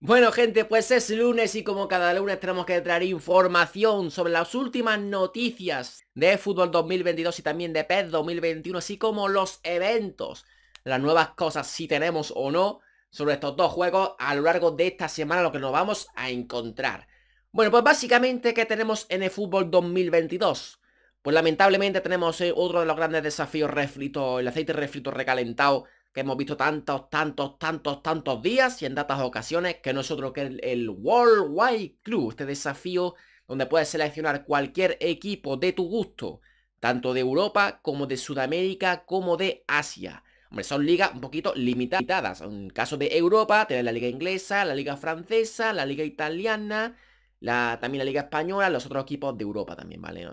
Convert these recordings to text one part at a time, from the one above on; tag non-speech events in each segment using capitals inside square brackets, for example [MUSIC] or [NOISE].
Bueno gente, pues es lunes y como cada lunes tenemos que traer información sobre las últimas noticias de Fútbol 2022 y también de PES 2021, así como los eventos, las nuevas cosas si tenemos o no sobre estos dos juegos a lo largo de esta semana, lo que nos vamos a encontrar. Bueno, pues básicamente, ¿qué tenemos en el Fútbol 2022? Pues lamentablemente tenemos eh, otro de los grandes desafíos refrito, el aceite refrito recalentado hemos visto tantos, tantos, tantos, tantos días y en tantas ocasiones, que no es otro que el, World Wide Club, este desafío donde puedes seleccionar cualquier equipo de tu gusto, tanto de Europa como de Sudamérica como de Asia. Hombre, son ligas un poquito limitadas. En caso de Europa, tienes la liga inglesa, la liga francesa, la liga italiana, la, también la liga española, los otros equipos de Europa también, ¿vale?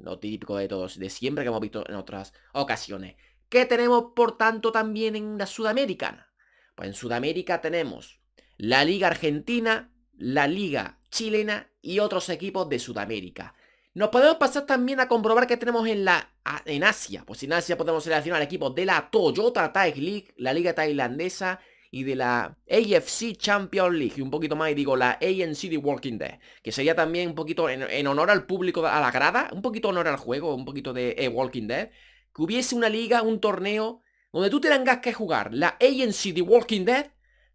Lo típico de todos, de siempre que hemos visto en otras ocasiones. ¿Qué tenemos por tanto también en la Sudamérica Pues en Sudamérica tenemos la Liga Argentina, la Liga Chilena y otros equipos de Sudamérica. Nos podemos pasar también a comprobar que tenemos en, la, en Asia. Pues en Asia podemos seleccionar equipos de la Toyota Thai League, la Liga Tailandesa y de la AFC Champions League. Y un poquito más, y digo, la ANC de Walking Dead. Que sería también un poquito en, honor al público, a la grada. Un poquito honor al juego, un poquito de eh, Walking Dead que hubiese una liga, un torneo, donde tú tengas que jugar la Agency de Walking Dead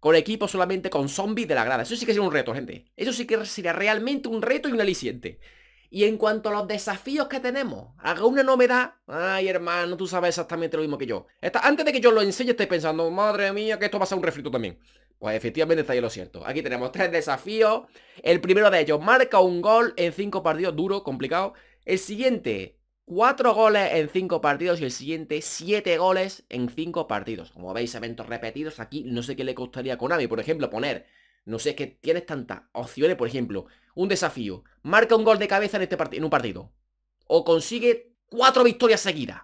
con equipo solamente con zombies de la grada. Eso sí que sería un reto, gente. Eso sí que sería realmente un reto y un aliciente. Y en cuanto a los desafíos que tenemos, haga una novedad. Ay, hermano, tú sabes exactamente lo mismo que yo. antes de que yo lo enseñe, estáis pensando, madre mía, que esto va a ser un refrito también. Pues efectivamente está ahí lo cierto. Aquí tenemos tres desafíos. El primero de ellos, marca un gol en cinco partidos, duro, complicado. El siguiente, 4 goles en 5 partidos y el siguiente 7 goles en 5 partidos. Como veis, eventos repetidos. Aquí no sé qué le costaría a Konami, por ejemplo, poner... No sé, es que tienes tantas opciones, por ejemplo, un desafío. Marca un gol de cabeza en, este en un partido. O consigue 4 victorias seguidas.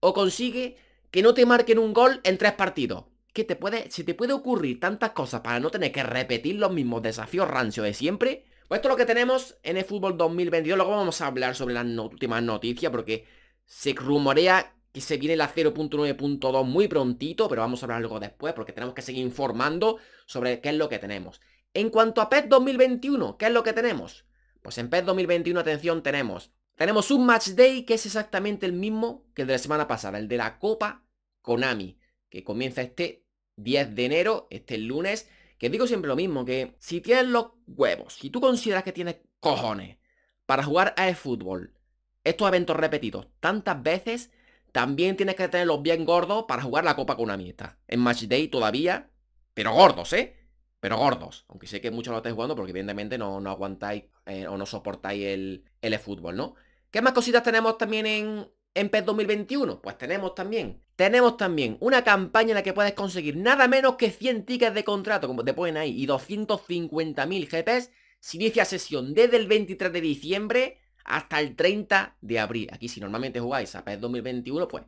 O consigue que no te marquen un gol en tres partidos. Que te puede, se te puede ocurrir tantas cosas para no tener que repetir los mismos desafíos rancio de siempre pues esto es lo que tenemos en el fútbol 2022. Luego vamos a hablar sobre las últimas noticias porque se rumorea que se viene la 0.9.2 muy prontito, pero vamos a hablar luego después porque tenemos que seguir informando sobre qué es lo que tenemos. En cuanto a PES 2021, ¿qué es lo que tenemos? Pues en PES 2021, atención, tenemos tenemos un match day que es exactamente el mismo que el de la semana pasada, el de la Copa Konami, que comienza este 10 de enero, este lunes, que digo siempre lo mismo, que si tienes los huevos, si tú consideras que tienes cojones para jugar a el fútbol, estos eventos repetidos tantas veces, también tienes que tenerlos bien gordos para jugar la copa con una amistad. En Match Day todavía, pero gordos, ¿eh? Pero gordos. Aunque sé que muchos lo estáis jugando porque evidentemente no, no aguantáis eh, o no soportáis el, el fútbol, ¿no? ¿Qué más cositas tenemos también en, en PES 2021? Pues tenemos también. Tenemos también una campaña en la que puedes conseguir nada menos que 100 tickets de contrato, como te ponen ahí, y 250.000 GPs. si inicia sesión desde el 23 de diciembre hasta el 30 de abril. Aquí si normalmente jugáis a PES 2021, pues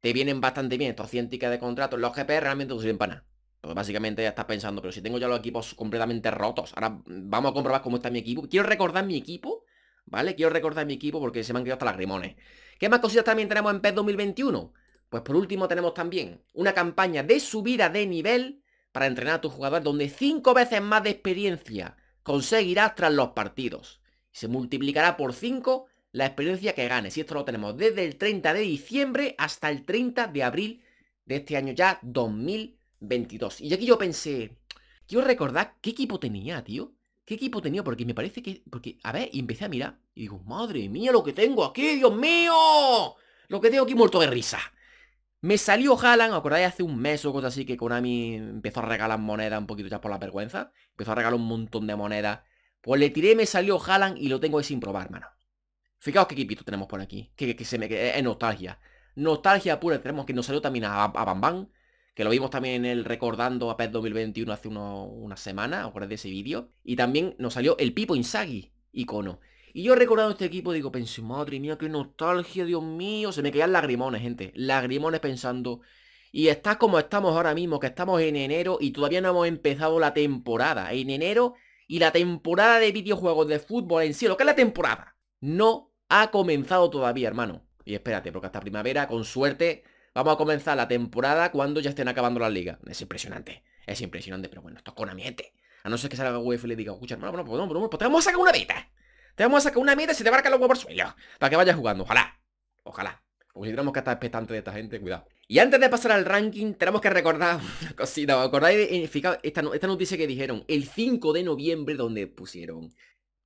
te vienen bastante bien estos 100 tickets de contrato. Los GPs realmente no sirven para nada. Pues básicamente ya estás pensando, pero si tengo ya los equipos completamente rotos. Ahora vamos a comprobar cómo está mi equipo. Quiero recordar mi equipo ¿vale? Quiero recordar mi equipo porque se me han quedado hasta las rimones. ¿Qué más cositas también tenemos en PES 2021? Pues por último tenemos también una campaña de subida de nivel para entrenar a tu jugador donde cinco veces más de experiencia conseguirás tras los partidos. Se multiplicará por 5 la experiencia que ganes. Y esto lo tenemos desde el 30 de diciembre hasta el 30 de abril de este año ya 2022. Y aquí yo pensé, quiero recordar qué equipo tenía, tío. ¿Qué equipo tenía? Porque me parece que... Porque, a ver, y empecé a mirar. Y digo, madre mía, lo que tengo aquí, Dios mío. Lo que tengo aquí muerto de risa. Me salió Haaland, acordáis? Hace un mes o cosas así que Konami empezó a regalar moneda un poquito ya por la vergüenza. Empezó a regalar un montón de moneda, Pues le tiré, me salió Haaland y lo tengo ahí sin probar, hermano. Fijaos qué equipito tenemos por aquí. Que, se me... Que, es nostalgia. Nostalgia pura. Tenemos que nos salió también a, a Bam que lo vimos también en el Recordando a PES 2021 hace una semanas, os de ese vídeo. Y también nos salió el Pipo Insagi, icono. Y yo recordando este equipo digo, pensé, madre mía, qué nostalgia, Dios mío. Se me quedan lagrimones, gente. Lagrimones pensando. Y estás como estamos ahora mismo, que estamos en enero y todavía no hemos empezado la temporada. En enero y la temporada de videojuegos de fútbol en sí, lo que es la temporada, no ha comenzado todavía, hermano. Y espérate, porque hasta primavera, con suerte, vamos a comenzar la temporada cuando ya estén acabando las ligas. Es impresionante, es impresionante, pero bueno, esto es con mi A no ser que salga UEFA y le diga, escucha, hermano, bueno, pues, pues, te vamos a sacar una meta. Te vamos a sacar una meta y se te marca los huevos por suelo. Para que vayas jugando, ojalá, ojalá. Porque si tenemos que estar expectantes de esta gente, cuidado. Y antes de pasar al ranking, tenemos que recordar una cosita. ¿Os acordáis? Eh, esta noticia que dijeron el 5 de noviembre, donde pusieron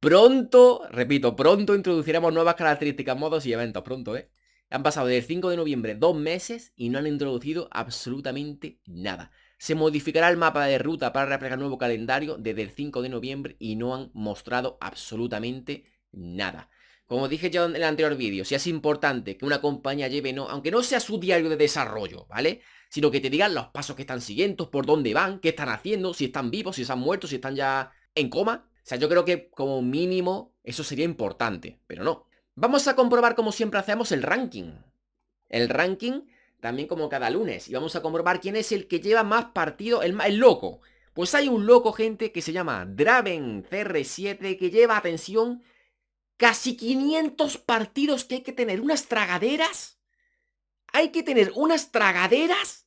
Pronto, repito, pronto introduciremos nuevas características, modos y eventos. Pronto, ¿eh? Han pasado del 5 de noviembre dos meses y no han introducido absolutamente nada. Se modificará el mapa de ruta para el nuevo calendario desde el 5 de noviembre y no han mostrado absolutamente nada. Como dije yo en el anterior vídeo, si es importante que una compañía lleve, no, aunque no sea su diario de desarrollo, ¿vale? Sino que te digan los pasos que están siguiendo, por dónde van, qué están haciendo, si están vivos, si están muertos, si están ya en coma. O sea, yo creo que como mínimo eso sería importante, pero no. Vamos a comprobar como siempre hacemos el ranking. El ranking también como cada lunes. Y vamos a comprobar quién es el que lleva más partido, el, loco. Pues hay un loco, gente, que se llama Draven CR7, que lleva, atención, casi 500 partidos que hay que tener. Unas tragaderas. Hay que tener unas tragaderas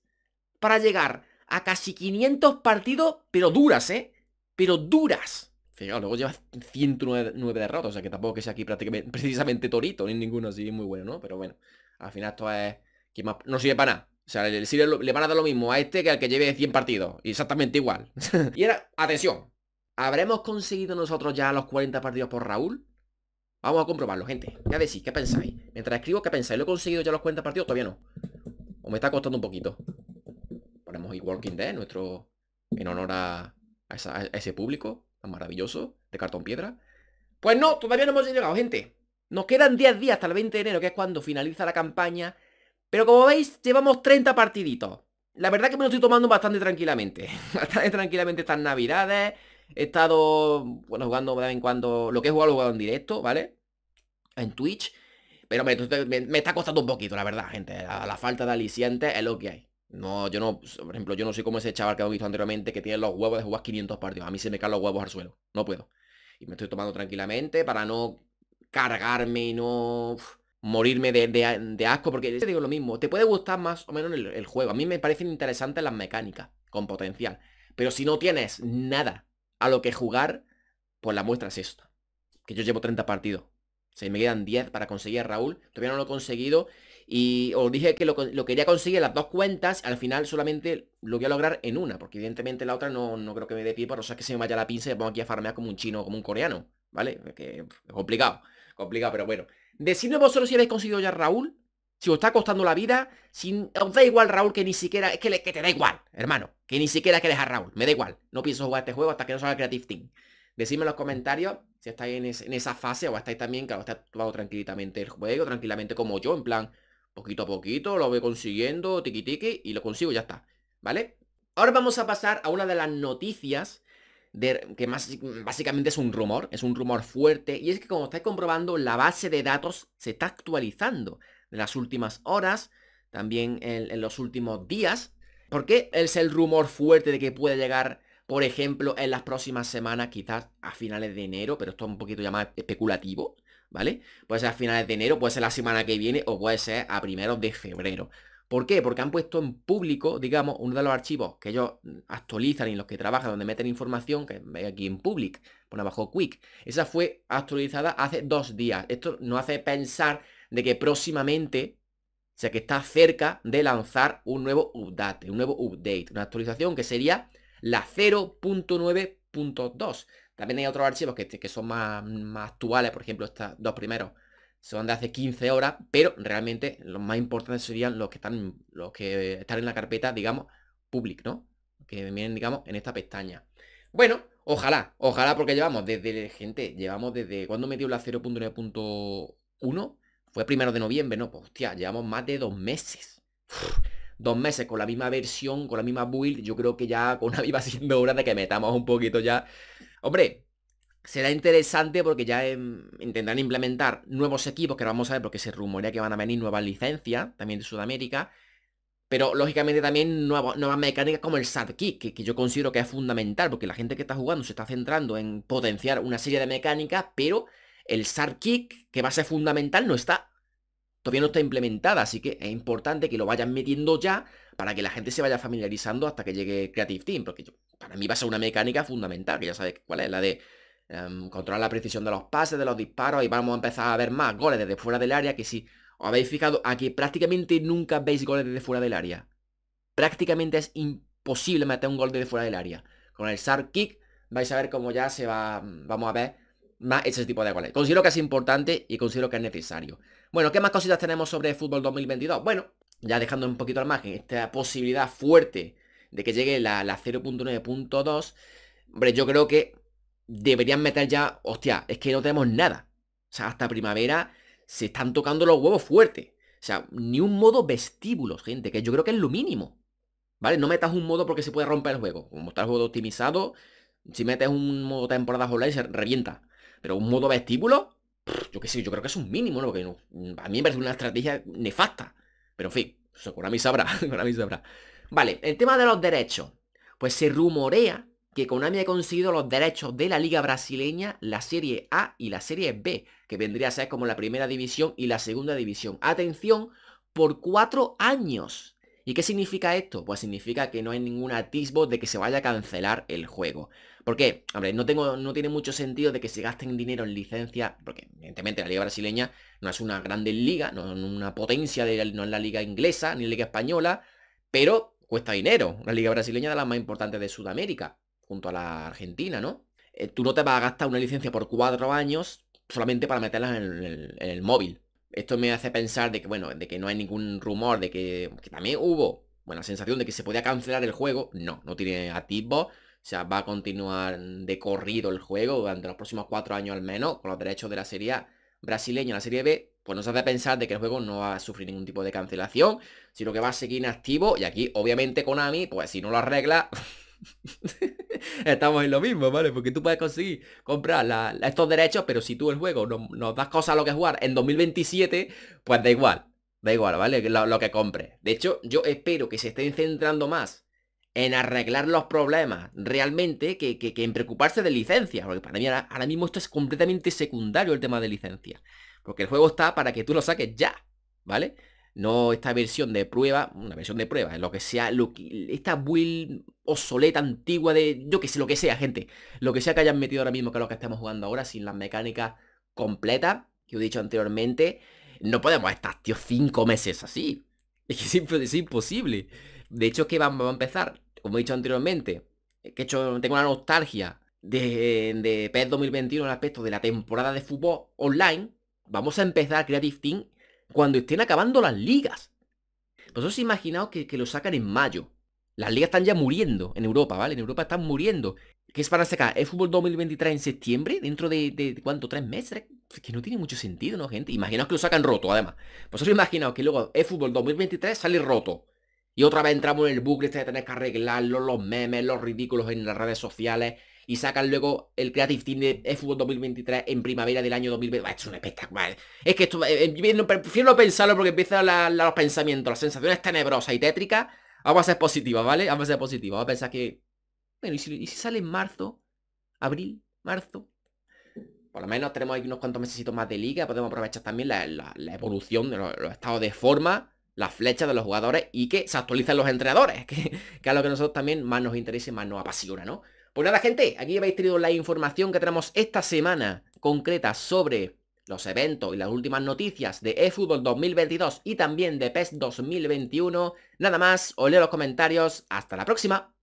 para llegar a casi 500 partidos, pero duras, ¿eh? Pero duras luego lleva 109 derrotas, o sea que tampoco que sea aquí [LAUGHS] precisamente torito, ni ninguno así muy bueno, ¿no? Pero bueno, al final esto es... no sirve para nada. O sea, le, van a dar lo mismo a este que al que lleve 100 partidos. Exactamente igual. [LAUGHS] y ahora, atención. ¿Habremos conseguido nosotros ya los 40 partidos por Raúl? Vamos a comprobarlo, gente. ¿qué decís, ¿qué pensáis? Mientras escribo, ¿qué pensáis? ¿Lo he conseguido ya los 40 partidos? Todavía no. O me está costando un poquito. Ponemos igual Walking Dead, nuestro... En honor a ese público maravilloso de cartón piedra. Pues no, todavía no hemos llegado, gente. Nos quedan 10 días hasta el 20 de enero, que es cuando finaliza la campaña. Pero como veis, llevamos 30 partiditos. La verdad que me lo estoy tomando bastante tranquilamente. [LAUGHS] Bastante tranquilamente estas navidades. He estado, bueno, jugando de vez en cuando... Lo que he jugado lo he jugado en directo, ¿vale? En Twitch. Pero me, está costando un poquito, la verdad, gente. La, la falta de aliciente es lo que hay. No, yo no, pues, por ejemplo, yo no soy como ese chaval que hemos visto anteriormente que tiene los huevos de jugar 500 partidos. A mí se me caen los huevos al suelo. No puedo. Y me estoy tomando tranquilamente para no cargarme y no morirme de, asco. Porque te digo lo mismo, te puede gustar más o menos el, juego. A mí me parecen interesantes las mecánicas con potencial. Pero si no tienes nada a lo que jugar, pues la muestra es esto. Que yo llevo 30 partidos. Si se me quedan 10 para conseguir a Raúl. Todavía no lo he conseguido. Y os dije que lo, que quería conseguir las dos cuentas, al final solamente lo voy a lograr en una, porque evidentemente la otra no, no creo que me dé pie, para o sea que se me vaya la pinza y me pongo aquí a farmear como un chino como un coreano, ¿vale? Que es complicado, complicado, pero bueno. Decidme vosotros si habéis conseguido ya Raúl, si os está costando la vida, si os da igual Raúl que ni siquiera, es que, le, que te da igual, hermano, que ni siquiera que a Raúl, me da igual, no pienso jugar este juego hasta que no salga Creative Team. Decidme en los comentarios si estáis en, esa fase o estáis también, claro, está actuado tranquilamente el juego, tranquilamente como yo, en plan, Poquito a poquito lo voy consiguiendo, tiqui tiqui, y lo consigo, ya está. ¿Vale? Ahora vamos a pasar a una de las noticias de, que más, básicamente es un rumor, es un rumor fuerte, y es que como estáis comprobando, la base de datos se está actualizando en las últimas horas, también en, los últimos días, porque es el rumor fuerte de que puede llegar, por ejemplo, en las próximas semanas, quizás a finales de enero, pero esto es un poquito ya más especulativo, ¿vale? Puede ser a finales de enero, puede ser la semana que viene o puede ser a primeros de febrero. ¿Por qué? Porque han puesto en público, digamos, uno de los archivos que ellos actualizan y en los que trabajan, donde meten información, que aquí en public, pone abajo quick. Esa fue actualizada hace dos días. Esto nos hace pensar de que próximamente, o sea, que está cerca de lanzar un nuevo update, un nuevo update, una actualización que sería la 0.9.2 también hay otros archivos que, este, que son más, actuales, por ejemplo, estos dos primeros son de hace 15 horas, pero realmente los más importantes serían los que están, los que están en la carpeta, digamos, public, ¿no? Que vienen, digamos, en esta pestaña. Bueno, ojalá, ojalá, porque llevamos desde, gente, llevamos desde cuando metió la 0.9.1, fue primero de noviembre, ¿no? Pues hostia, llevamos más de dos meses dos meses con la misma versión, con la misma build, yo creo que ya con una viva [LAUGHS] siendo hora de que metamos un poquito ya. Hombre, será interesante porque ya em, intentarán implementar nuevos equipos, que vamos a ver porque se rumorea que van a venir nuevas licencias, también de Sudamérica, pero lógicamente también nuevas, nuevas mecánicas como el sad que, que yo considero que es fundamental, porque la gente que está jugando se está centrando en potenciar una serie de mecánicas, pero el kick que va a ser fundamental, no está todavía no está implementada, así que es importante que lo vayan metiendo ya para que la gente se vaya familiarizando hasta que llegue Creative Team, porque para mí va a ser una mecánica fundamental, que ya sabes cuál es, la de em, controlar la precisión de los pases, de los disparos, y vamos a empezar a ver más goles desde fuera del área, que si os habéis fijado, aquí prácticamente nunca veis goles desde fuera del área. Prácticamente es imposible meter un gol desde fuera del área. Con el Shark Kick vais a ver cómo ya se va, vamos a ver más ese tipo de goles. Considero que es importante y considero que es necesario. Bueno, ¿qué más cositas tenemos sobre fútbol 2022? Bueno, ya dejando un poquito al margen esta posibilidad fuerte de que llegue la, la 0.9.2, hombre, yo creo que deberían meter ya, hostia, es que no tenemos nada. O sea, hasta primavera se están tocando los huevos fuerte. O sea, ni un modo vestíbulo, gente, que yo creo que es lo mínimo. ¿Vale? No metas un modo porque se puede romper el juego. Como está el juego optimizado, si metes un modo temporada online se revienta. Pero un modo vestíbulo, yo qué sé, yo creo que es un mínimo, ¿no? Porque a mí me parece una estrategia nefasta. Pero en fin, con Konami sabrá, Konami [LAUGHS] sabrá. Vale, el tema de los derechos. Pues se rumorea que Konami ha conseguido los derechos de la Liga Brasileña, la Serie A y la Serie B, que vendría a ser como la primera división y la segunda división. Atención, por cuatro años. ¿Y qué significa esto? Pues significa que no hay ningún atisbo de que se vaya a cancelar el juego. Porque, hombre, no, tengo, no tiene mucho sentido de que se gasten dinero en licencia, porque evidentemente la liga brasileña no es una grande liga, no es una potencia, de, no es la liga inglesa ni la liga española, pero cuesta dinero. La liga brasileña es de las más importantes de Sudamérica, junto a la Argentina, ¿no? Eh, tú no te vas a gastar una licencia por cuatro años solamente para meterla en el, móvil. Esto me hace pensar de que, bueno, de que no hay ningún rumor, de que, también hubo, buena sensación de que se podía cancelar el juego. No, no tiene atisbo o sea, va a continuar de corrido el juego durante los próximos cuatro años al menos, con los derechos de la Serie A brasileña la Serie B, pues nos hace pensar de que el juego no va a sufrir ningún tipo de cancelación, sino que va a seguir inactivo. Y aquí, obviamente, Konami, pues si no lo arregla, [LAUGHS] Estamos en lo mismo, ¿vale? Porque tú puedes conseguir comprar estos derechos, pero si tú el juego nos das cosas a lo que jugar en 2027, pues da igual, da igual, ¿vale? Lo, que compre De hecho, yo espero que se estén centrando más en arreglar los problemas realmente que, en preocuparse de licencia Porque para mí ahora, mismo esto es completamente secundario el tema de licencia Porque el juego está para que tú lo saques ya, ¿vale? No esta versión de prueba, una versión de prueba, en lo que sea, lo esta build obsoleta, antigua de, yo que sé, lo que sea, gente. Lo que sea que hayan metido ahora mismo que lo que estamos jugando ahora, sin las mecánicas completas, que he dicho anteriormente, no podemos estar, tío, cinco meses así. [LAUGHS] Es que siempre es imposible. De hecho, es que vamos a empezar como he dicho anteriormente, eh, que he hecho, tengo una nostalgia de, de PES 2021 en el aspecto de la temporada de fútbol online, vamos a empezar Creative Team cuando estén acabando las ligas. Vosotros imaginaos que, que lo sacan en mayo. Las ligas están ya muriendo en Europa, ¿vale? En Europa están muriendo. ¿Qué es para sacar? ¿El fútbol 2023 en septiembre? ¿Dentro de, cuánto? ¿Tres meses? Es que no tiene mucho sentido, ¿no, gente? Imaginaos que lo sacan roto, además. Vosotros imaginaos que luego el fútbol 2023 sale roto. Y otra vez entramos en el bucle este de tener que arreglarlo, los memes, los ridículos en las redes sociales. Y sacan luego el Creative Team de F1 2023 en primavera del año 2020. es un espectáculo. Es que esto, eh, eh, prefiero no pensarlo porque empiezan los pensamientos, las sensaciones tenebrosas y tétricas. Vamos a ser positivas, ¿vale? Vamos a ser positiva Vamos a pensar que... Bueno, ¿y si, sale en marzo? ¿Abril? ¿Marzo? por lo menos tenemos ahí unos cuantos meses más de liga, podemos aprovechar también la, evolución de los, estados de forma las flechas de los jugadores y que se actualizan los entrenadores, [LAUGHS] que, es lo que a nosotros también más nos interesa y más nos apasiona, ¿no? Pues nada, gente, aquí habéis tenido la información que tenemos esta semana concreta sobre los eventos y las últimas noticias de eFootball 2022 y también de PES 2021. Nada más, os leo los comentarios. Hasta la próxima.